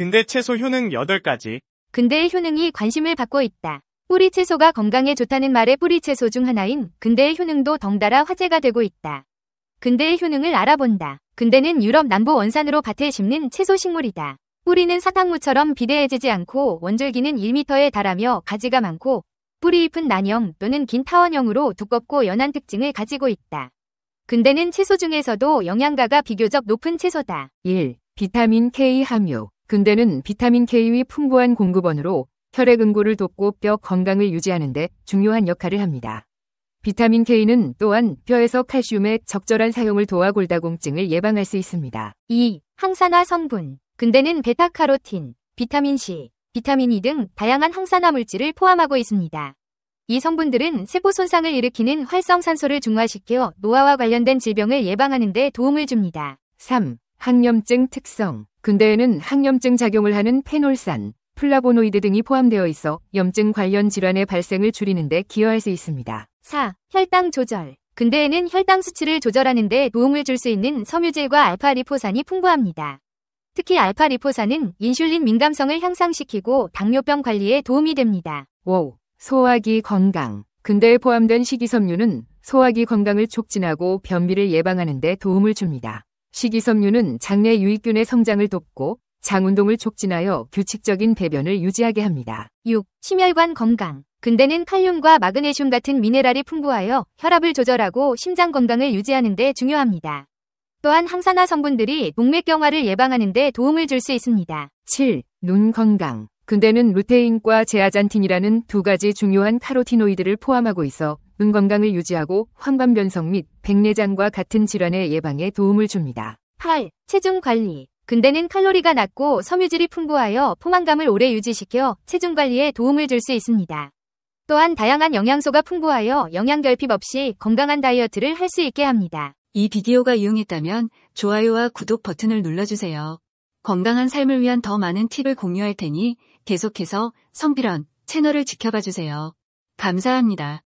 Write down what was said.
근데 채소 효능 8가지. 근대의 효능이 관심을 받고 있다. 뿌리 채소가 건강에 좋다는 말의 뿌리 채소 중 하나인 근대의 효능도 덩달아 화제가 되고 있다. 근대의 효능을 알아본다. 근대는 유럽 남부 원산으로 밭에 심는 채소 식물이다. 뿌리는 사탕무처럼 비대해지지 않고 원줄기는 1m에 달하며 가지가 많고 뿌리잎은 난형 또는 긴 타원형으로 두껍고 연한 특징을 가지고 있다. 근대는 채소 중에서도 영양가가 비교적 높은 채소다. 1. 비타민 K 함유 근대는 비타민 K의 풍부한 공급원으로 혈액 응고를 돕고 뼈 건강을 유지하는 데 중요한 역할을 합니다. 비타민 K는 또한 뼈에서 칼슘의 적절한 사용을 도와 골다공증을 예방할 수 있습니다. 2. 항산화 성분. 근대는 베타카로틴, 비타민 C, 비타민 E 등 다양한 항산화 물질을 포함하고 있습니다. 이 성분들은 세포 손상을 일으키는 활성산소를 중화시켜 노화와 관련된 질병을 예방하는 데 도움을 줍니다. 3. 항염증 특성 근대에는 항염증 작용을 하는 페놀산, 플라보노이드 등이 포함되어 있어 염증 관련 질환의 발생을 줄이는 데 기여할 수 있습니다. 4. 혈당 조절 근대에는 혈당 수치를 조절하는 데 도움을 줄 수 있는 섬유질과 알파리포산이 풍부합니다. 특히 알파리포산은 인슐린 민감성을 향상시키고 당뇨병 관리에 도움이 됩니다. 5. 소화기 건강 근대에 포함된 식이섬유는 소화기 건강을 촉진하고 변비를 예방하는 데 도움을 줍니다. 식이섬유는 장내 유익균의 성장을 돕고 장운동을 촉진하여 규칙적인 배변을 유지하게 합니다. 6. 심혈관 건강 근대는 칼륨과 마그네슘 같은 미네랄이 풍부하여 혈압을 조절하고 심장 건강을 유지하는 데 중요합니다. 또한 항산화 성분들이 동맥경화를 예방하는 데 도움을 줄 수 있습니다. 7. 눈 건강 근대는 루테인과 제아잔틴이라는 두 가지 중요한 카로티노이드를 포함하고 있어 건강을 유지하고 황반변성 및 백내장과 같은 질환의 예방에 도움을 줍니다. 8. 체중 관리. 근대는 칼로리가 낮고 섬유질이 풍부하여 포만감을 오래 유지시켜 체중 관리에 도움을 줄 수 있습니다. 또한 다양한 영양소가 풍부하여 영양결핍 없이 건강한 다이어트를 할 수 있게 합니다. 이 비디오가 유용했다면 좋아요와 구독 버튼을 눌러주세요. 건강한 삶을 위한 더 많은 팁을 공유할 테니 계속해서 성비런 채널을 지켜봐 주세요. 감사합니다.